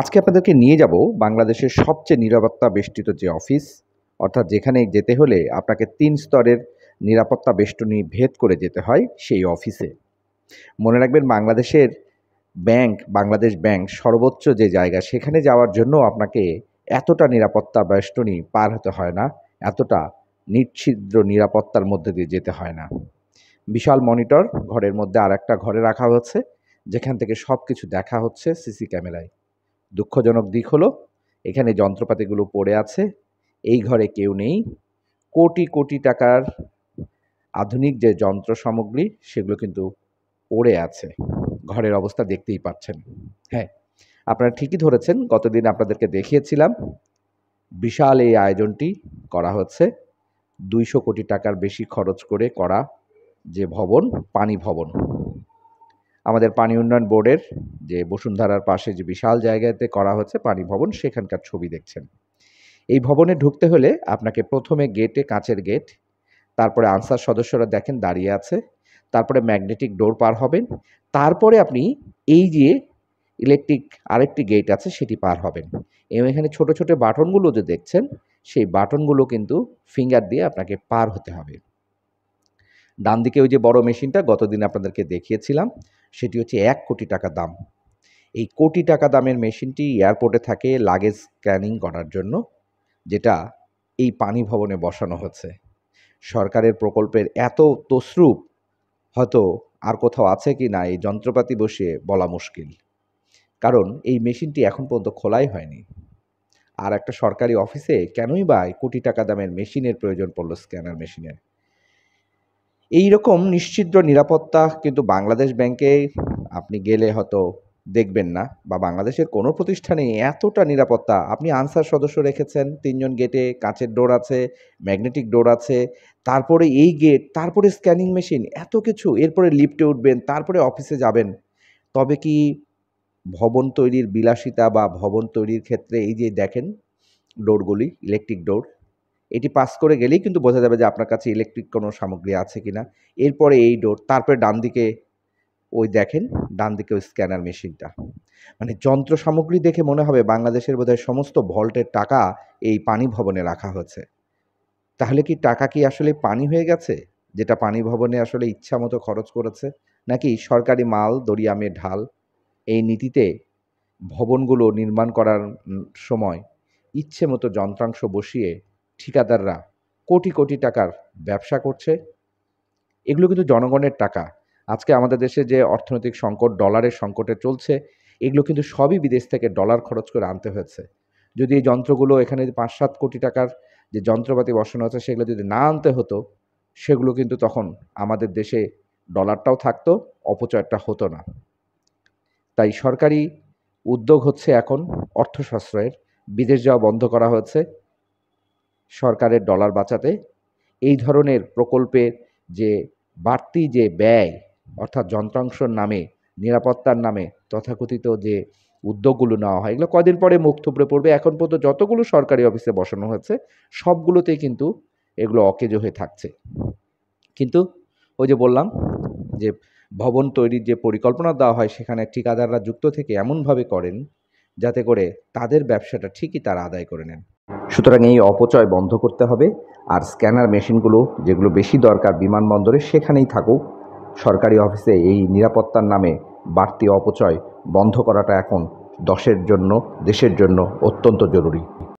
আজকে আপনাদেরকে নিয়ে যাব বাংলাদেশের সবচেয়ে নিরাপত্তা বেষ্টিত যে অফিস অর্থাৎ যেখানে যেতে হলে আপনাকে তিন স্তরের নিরাপত্তা বেষ্টনী ভেদ করে যেতে হয় সেই অফিসে মনে রাখবেন বাংলাদেশের ব্যাংক বাংলাদেশ ব্যাংক সর্বোচ্চ যে জায়গা সেখানে যাওয়ার জন্য আপনাকে এতটা নিরাপত্তা বেষ্টনী পার হতে হয় না এতটা নিচ্ছিদ্র নিরাপত্তার মধ্যে দিয়ে যেতে হয় না বিশাল মনিটর ঘরের মধ্যে আর একটা ঘরে রাখা হচ্ছে যেখান থেকে সব কিছু দেখা হচ্ছে সিসি ক্যামেরায় দুঃখজনক দিক হলো এখানে যন্ত্রপাতিগুলো পড়ে আছে এই ঘরে কেউ নেই কোটি কোটি টাকার আধুনিক যে যন্ত্র সামগ্রী সেগুলো কিন্তু পড়ে আছে ঘরের অবস্থা দেখতেই পাচ্ছেন হ্যাঁ আপনারা ঠিকই ধরেছেন গতদিন আপনাদেরকে দেখিয়েছিলাম বিশাল এই আয়োজনটি করা হচ্ছে দুইশো কোটি টাকার বেশি খরচ করে করা যে ভবন পানি ভবন আমাদের পানি উন্নয়ন বোর্ডের যে বসুন্ধরার পাশে যে বিশাল জায়গাতে করা হচ্ছে পানি ভবন সেখানকার ছবি দেখছেন এই ভবনে ঢুকতে হলে আপনাকে প্রথমে গেটে কাঁচের গেট তারপরে আনসার সদস্যরা দেখেন দাঁড়িয়ে আছে তারপরে ম্যাগনেটিক ডোর পার হবেন তারপরে আপনি এই যে ইলেকট্রিক আরেকটি গেট আছে সেটি পার হবেন এবং এখানে ছোট ছোট বাটনগুলো যে দেখছেন সেই বাটনগুলো কিন্তু ফিঙ্গার দিয়ে আপনাকে পার হতে হবে ডান দিকে ওই যে বড় মেশিনটা গতদিন আপনাদেরকে দেখিয়েছিলাম সেটি হচ্ছে এক কোটি টাকা দাম এই কোটি টাকা দামের মেশিনটি এয়ারপোর্টে থাকে লাগেজ স্ক্যানিং করার জন্য যেটা এই পানি ভবনে বসানো হচ্ছে সরকারের প্রকল্পের এত তসরূপ হয়তো আর কোথাও আছে কি না এই যন্ত্রপাতি বসিয়ে বলা মুশকিল কারণ এই মেশিনটি এখন পর্যন্ত খোলাই হয়নি আর একটা সরকারি অফিসে কেনই বা কোটি টাকা দামের মেশিনের প্রয়োজন পড়লো স্ক্যানার মেশিনের এই রকম নিশ্চিদ্র নিরাপত্তা কিন্তু বাংলাদেশ ব্যাংকে আপনি গেলে হয়তো দেখবেন না বা বাংলাদেশের কোনো প্রতিষ্ঠানে এতটা নিরাপত্তা আপনি আনসার সদস্য রেখেছেন তিনজন গেটে কাঁচের ডোর আছে ম্যাগনেটিক ডোর আছে তারপরে এই গেট তারপরে স্ক্যানিং মেশিন এত কিছু এরপরে লিফটে উঠবেন তারপরে অফিসে যাবেন তবে কি ভবন তৈরির বিলাসিতা বা ভবন তৈরির ক্ষেত্রে এই যে দেখেন ডোরগুলি ইলেকট্রিক ডোর এটি পাস করে গেলেই কিন্তু বোঝা যাবে যে আপনার কাছে ইলেকট্রিক কোনো সামগ্রী আছে কি না এরপরে এই ডোর তারপরে ডান দিকে ওই দেখেন ডান দিকে ওই স্ক্যানার মেশিনটা মানে যন্ত্র সামগ্রী দেখে মনে হবে বাংলাদেশের বোধহয় সমস্ত ভল্টের টাকা এই পানি ভবনে রাখা হয়েছে তাহলে কি টাকা কি আসলে পানি হয়ে গেছে যেটা পানি ভবনে আসলে ইচ্ছা মতো খরচ করেছে নাকি সরকারি মাল দরিয়ামে ঢাল এই নীতিতে ভবনগুলো নির্মাণ করার সময় ইচ্ছে মতো যন্ত্রাংশ বসিয়ে ঠিকাদাররা কোটি কোটি টাকার ব্যবসা করছে এগুলো কিন্তু জনগণের টাকা আজকে আমাদের দেশে যে অর্থনৈতিক সংকট ডলারের সংকটে চলছে এগুলো কিন্তু সবই বিদেশ থেকে ডলার খরচ করে আনতে হয়েছে যদি এই যন্ত্রগুলো এখানে পাঁচ সাত কোটি টাকার যে যন্ত্রপাতি বসানো আছে সেগুলো যদি না আনতে হতো সেগুলো কিন্তু তখন আমাদের দেশে ডলারটাও থাকতো অপচয়টা হতো না তাই সরকারি উদ্যোগ হচ্ছে এখন অর্থ সাশ্রয়ের বিদেশ যাওয়া বন্ধ করা হয়েছে সরকারের ডলার বাঁচাতে এই ধরনের প্রকল্পের যে বাড়তি যে ব্যয় অর্থাৎ যন্ত্রাংশর নামে নিরাপত্তার নামে তথাকথিত যে উদ্যোগগুলো নেওয়া হয় এগুলো কদিন পরে মুখ থুবড়ে পড়বে এখন পর্যন্ত যতগুলো সরকারি অফিসে বসানো হয়েছে সবগুলোতেই কিন্তু এগুলো অকেজো হয়ে থাকছে কিন্তু ওই যে বললাম যে ভবন তৈরির যে পরিকল্পনা দেওয়া হয় সেখানে ঠিকাদাররা যুক্ত থেকে এমনভাবে করেন যাতে করে তাদের ব্যবসাটা ঠিকই তারা আদায় করে নেন সুতরাং এই অপচয় বন্ধ করতে হবে আর স্ক্যানার মেশিনগুলো যেগুলো বেশি দরকার বিমানবন্দরে সেখানেই থাকুক সরকারি অফিসে এই নিরাপত্তার নামে বাড়তি অপচয় বন্ধ করাটা এখন দশের জন্য দেশের জন্য অত্যন্ত জরুরি